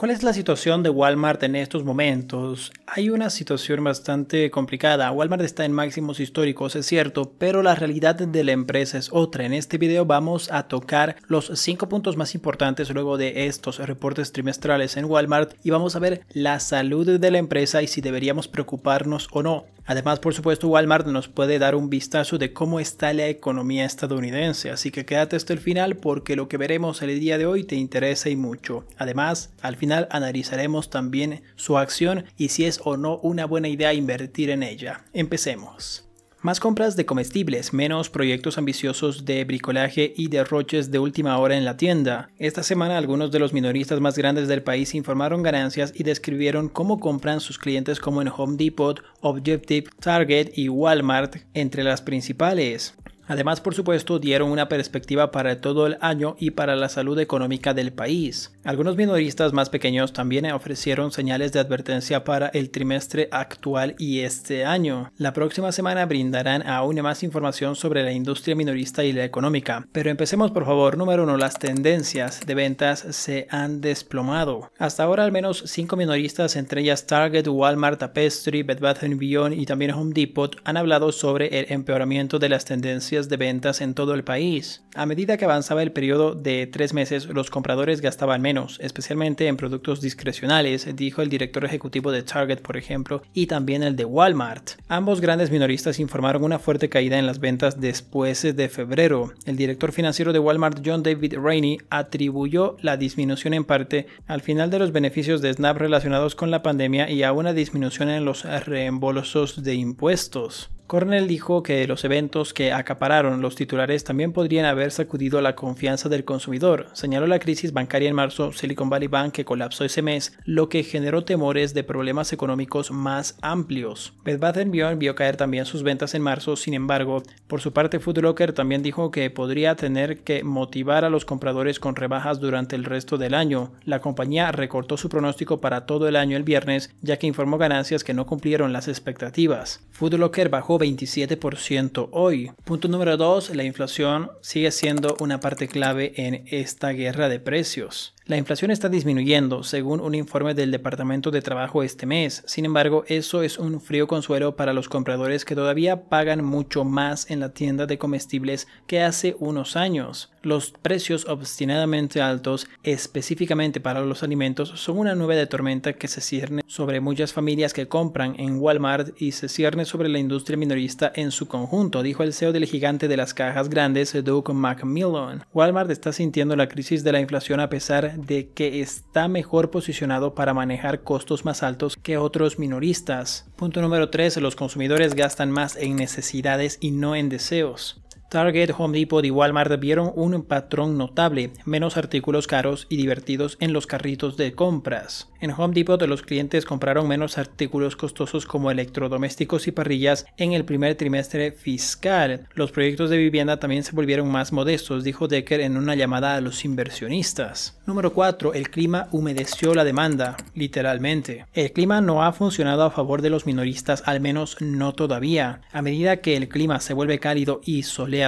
¿Cuál es la situación de Walmart en estos momentos? Hay una situación bastante complicada. Walmart está en máximos históricos, es cierto, pero la realidad de la empresa es otra. En este video vamos a tocar los 5 puntos más importantes luego de estos reportes trimestrales en Walmart y vamos a ver la salud de la empresa y si deberíamos preocuparnos o no. Además, por supuesto, Walmart nos puede dar un vistazo de cómo está la economía estadounidense, así que quédate hasta el final porque lo que veremos el día de hoy te interesa y mucho. Además, al final analizaremos también su acción y si es o no una buena idea invertir en ella. Empecemos. Más compras de comestibles, menos proyectos ambiciosos de bricolaje y derroches de última hora en la tienda. Esta semana algunos de los minoristas más grandes del país informaron ganancias y describieron cómo compran sus clientes como en Home Depot, Objective, Target y Walmart, entre las principales. Además, por supuesto, dieron una perspectiva para todo el año y para la salud económica del país. Algunos minoristas más pequeños también ofrecieron señales de advertencia para el trimestre actual y este año. La próxima semana brindarán aún más información sobre la industria minorista y la económica. Pero empecemos por favor. Número uno, Las tendencias de ventas se han desplomado. Hasta ahora al menos cinco minoristas, entre ellas Target, Walmart, Tapestry, Bed Bath Beyond y también Home Depot, han hablado sobre el empeoramiento de las tendencias de ventas en todo el país. A medida que avanzaba el periodo de tres meses, los compradores gastaban menos, especialmente en productos discrecionales, dijo el director ejecutivo de Target, por ejemplo, y también el de Walmart. Ambos grandes minoristas informaron una fuerte caída en las ventas después de febrero. El director financiero de Walmart, John David Rainey, atribuyó la disminución en parte al final de los beneficios de Snap relacionados con la pandemia y a una disminución en los reembolsos de impuestos. Cornell dijo que los eventos que acapararon los titulares también podrían haber sacudido la confianza del consumidor. Señaló la crisis bancaria en marzo, Silicon Valley Bank que colapsó ese mes, lo que generó temores de problemas económicos más amplios. Bed Bath vio caer también sus ventas en marzo, sin embargo, por su parte FoodLocker también dijo que podría tener que motivar a los compradores con rebajas durante el resto del año. La compañía recortó su pronóstico para todo el año el viernes, ya que informó ganancias que no cumplieron las expectativas. FoodLocker bajó 27% hoy. Punto número 2, la inflación sigue siendo una parte clave en esta guerra de precios. La inflación está disminuyendo, según un informe del Departamento de Trabajo este mes. Sin embargo, eso es un frío consuelo para los compradores que todavía pagan mucho más en la tienda de comestibles que hace unos años. Los precios obstinadamente altos, específicamente para los alimentos, son una nube de tormenta que se cierne sobre muchas familias que compran en Walmart y se cierne sobre la industria minorista en su conjunto, dijo el CEO del gigante de las cajas grandes, Doug McMillan. Walmart está sintiendo la crisis de la inflación a pesar de que está mejor posicionado para manejar costos más altos que otros minoristas. Punto número 3. Los consumidores gastan más en necesidades y no en deseos. Target, Home Depot y Walmart vieron un patrón notable, menos artículos caros y divertidos en los carritos de compras. En Home Depot los clientes compraron menos artículos costosos como electrodomésticos y parrillas en el primer trimestre fiscal. Los proyectos de vivienda también se volvieron más modestos, dijo Decker en una llamada a los inversionistas. Número 4. El clima humedeció la demanda, literalmente. El clima no ha funcionado a favor de los minoristas, al menos no todavía. A medida que el clima se vuelve cálido y soleado,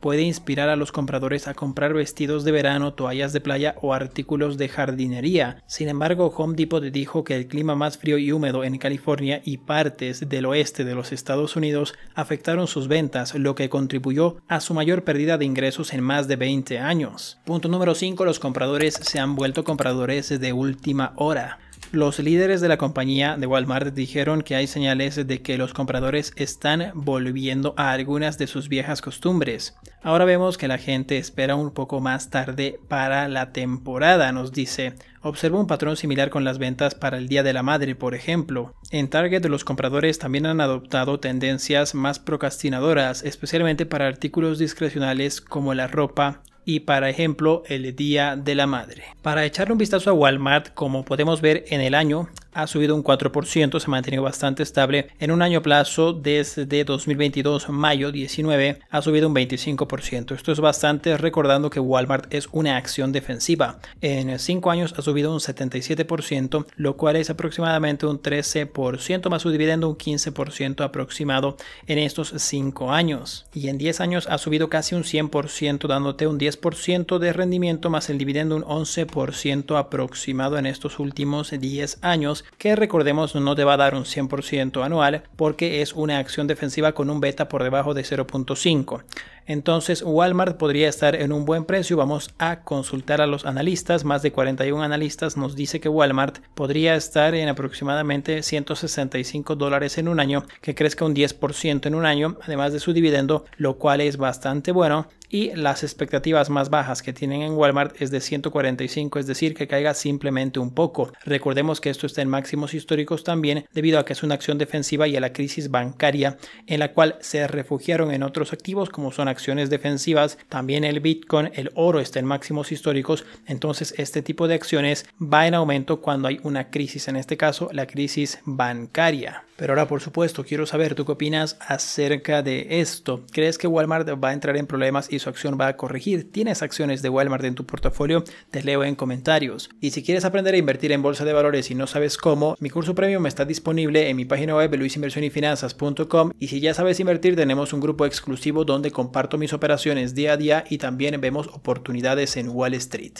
puede inspirar a los compradores a comprar vestidos de verano, toallas de playa o artículos de jardinería. Sin embargo, Home Depot dijo que el clima más frío y húmedo en California y partes del oeste de los Estados Unidos afectaron sus ventas, lo que contribuyó a su mayor pérdida de ingresos en más de 20 años. Punto número 5. Los compradores se han vuelto compradores de última hora. Los líderes de la compañía de Walmart dijeron que hay señales de que los compradores están volviendo a algunas de sus viejas costumbres. Ahora vemos que la gente espera un poco más tarde para la temporada, nos dice. Observa un patrón similar con las ventas para el Día de la Madre, por ejemplo. En Target los compradores también han adoptado tendencias más procrastinadoras, especialmente para artículos discrecionales como la ropa y para ejemplo el Día de la Madre. Para echarle un vistazo a Walmart, como podemos ver en el año, ha subido un 4%, se ha mantenido bastante estable. En un año plazo, desde 2022, mayo 19, ha subido un 25%. Esto es bastante recordando que Walmart es una acción defensiva. En 5 años ha subido un 77%, lo cual es aproximadamente un 13% más su dividendo, un 15% aproximado en estos 5 años. Y en 10 años ha subido casi un 100%, dándote un 10% de rendimiento más el dividendo, un 11% aproximado en estos últimos 10 años que recordemos no te va a dar un 100% anual porque es una acción defensiva con un beta por debajo de 0.5. Entonces Walmart podría estar en un buen precio. Vamos a consultar a los analistas. Más de 41 analistas nos dice que Walmart podría estar en aproximadamente 165 dólares en un año, que crezca un 10% en un año, además de su dividendo, lo cual es bastante bueno y las expectativas más bajas que tienen en Walmart es de 145, es decir, que caiga simplemente un poco. Recordemos que esto está en máximos históricos también debido a que es una acción defensiva y a la crisis bancaria en la cual se refugiaron en otros activos como son acciones defensivas, también el Bitcoin, el oro está en máximos históricos, entonces este tipo de acciones va en aumento cuando hay una crisis, en este caso la crisis bancaria. Pero ahora, por supuesto, quiero saber, ¿tú qué opinas acerca de esto? ¿Crees que Walmart va a entrar en problemas y su acción va a corregir? ¿Tienes acciones de Walmart en tu portafolio? Te leo en comentarios. Y si quieres aprender a invertir en bolsa de valores y no sabes cómo, mi curso premium está disponible en mi página web luisinversionyfinanzas.com y si ya sabes invertir, tenemos un grupo exclusivo donde compartimos comparto mis operaciones día a día y también vemos oportunidades en Wall Street.